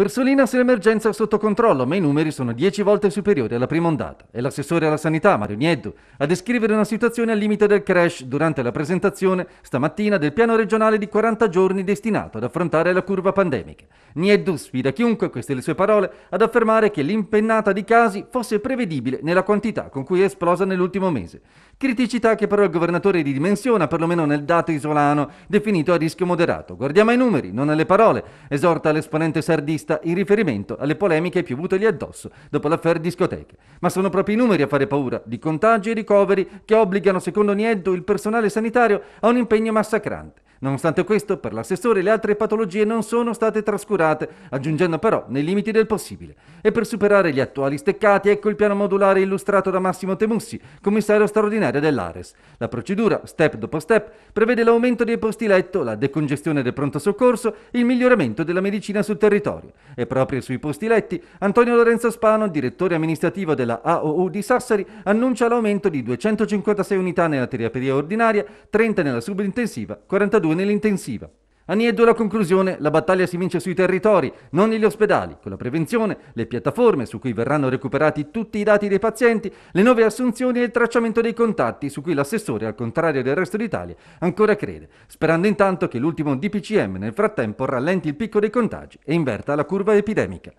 Persolina se l'emergenza è sotto controllo, ma i numeri sono dieci volte superiori alla prima ondata. È l'assessore alla sanità, Mario Nieddu, a descrivere una situazione al limite del crash durante la presentazione stamattina del piano regionale di 40 giorni destinato ad affrontare la curva pandemica. Nieddu sfida chiunque, queste le sue parole, ad affermare che l'impennata di casi fosse prevedibile nella quantità con cui è esplosa nell'ultimo mese. Criticità che però il governatore ridimensiona, perlomeno nel dato isolano, definito a rischio moderato. Guardiamo ai numeri, non alle parole, esorta l'esponente sardista razzista in riferimento alle polemiche piovutegli addosso dopo l'affair discoteche. Ma sono proprio i numeri a fare paura di contagi e ricoveri che obbligano, secondo Nieddu, il personale sanitario a un impegno massacrante. Nonostante questo, per l'assessore le altre patologie non sono state trascurate, aggiungendo però nei limiti del possibile. E per superare gli attuali steccati ecco il piano modulare illustrato da Massimo Temussi, commissario straordinario dell'Ares. La procedura, step dopo step, prevede l'aumento dei posti letto, la decongestione del pronto soccorso, il miglioramento della medicina sul territorio. E proprio sui posti letti, Antonio Lorenzo Spano, direttore amministrativo della AOU di Sassari, annuncia l'aumento di 256 unità nella terapia ordinaria, 30 nella subintensiva, 42 2 nell'intensiva. Anieddu la conclusione, la battaglia si vince sui territori, non negli ospedali, con la prevenzione, le piattaforme su cui verranno recuperati tutti i dati dei pazienti, le nuove assunzioni e il tracciamento dei contatti, su cui l'assessore, al contrario del resto d'Italia, ancora crede, sperando intanto che l'ultimo DPCM nel frattempo rallenti il picco dei contagi e inverta la curva epidemica.